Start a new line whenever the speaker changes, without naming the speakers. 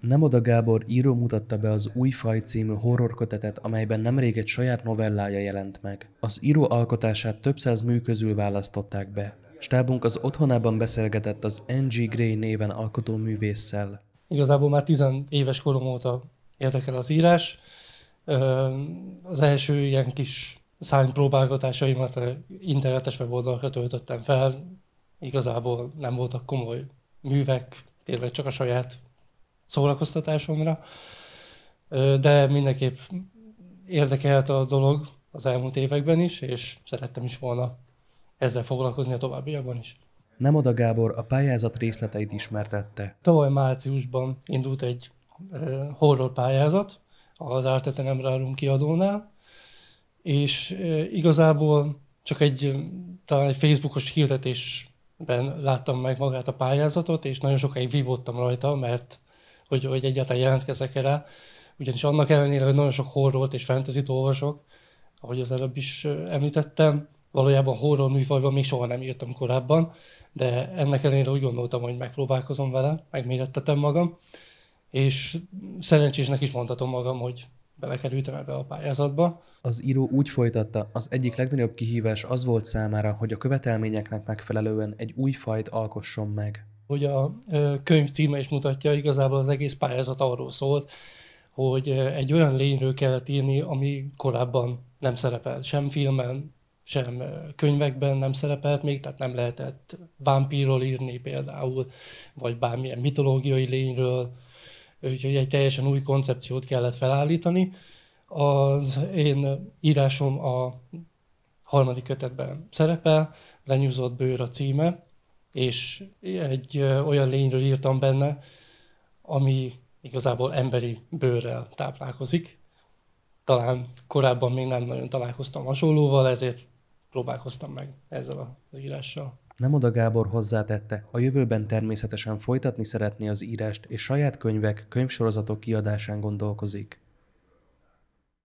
Nemoda Gábor író mutatta be az Új Faj című kötetet, amelyben nemrég egy saját novellája jelent meg. Az író alkotását több száz mű közül választották be. Stábunk az otthonában beszélgetett az N.G. Gray néven alkotó művésszel.
Igazából már 10 éves korom óta érdekel az írás. Az első ilyen kis próbálgatásaimat internetes weboldalakra töltöttem fel. Igazából nem voltak komoly művek, tényleg csak a saját szórakoztatásomra, de mindenképp érdekelt a dolog az elmúlt években is, és szerettem is volna ezzel foglalkozni a továbbiakban is.
Nem oda Gábor a pályázat részleteit ismertette. Tavaly
márciusban indult egy horror pályázat az nem Nemrálum kiadónál, és igazából csak egy, talán egy Facebookos hirdetésben láttam meg magát a pályázatot, és nagyon sokáig vívottam rajta, mert hogy, hogy egyáltalán jelentkezek erre, ugyanis annak ellenére, hogy nagyon sok horrort és fantasy olvasok, ahogy az előbb is említettem, valójában horror műfajban még soha nem írtam korábban, de ennek ellenére úgy gondoltam, hogy megpróbálkozom vele, megmérettetem magam, és szerencsésnek is mondhatom magam, hogy belekerültem ebbe a
pályázatba. Az író úgy folytatta, az egyik legnagyobb kihívás az volt számára, hogy a követelményeknek megfelelően egy új fajt alkosson meg
hogy a könyv címe is mutatja, igazából az egész pályázat arról szólt, hogy egy olyan lényről kellett írni, ami korábban nem szerepelt, sem filmen, sem könyvekben nem szerepelt még, tehát nem lehetett vámpírról írni például, vagy bármilyen mitológiai lényről, úgyhogy egy teljesen új koncepciót kellett felállítani. Az én írásom a harmadik kötetben szerepel, Lenyúzott bőr a címe, és egy olyan lényről írtam benne, ami igazából emberi bőrrel táplálkozik. Talán korábban még nem nagyon találkoztam hasonlóval, ezért próbálkoztam meg ezzel az
írással. Nem oda Gábor hozzátette, a jövőben természetesen folytatni szeretné az írást, és saját könyvek, könyvsorozatok kiadásán gondolkozik.